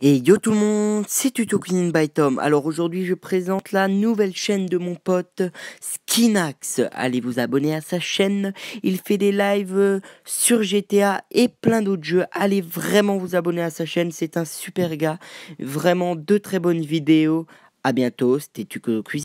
Et yo tout le monde, c'est Tuto Cuisine by Tom. Alors aujourd'hui, je présente la nouvelle chaîne de mon pote Skinax. Allez vous abonner à sa chaîne. Il fait des lives euh, sur GTA et plein d'autres jeux. Allez vraiment vous abonner à sa chaîne. C'est un super gars. Vraiment de très bonnes vidéos. À bientôt. C'était Tuto Cuisine.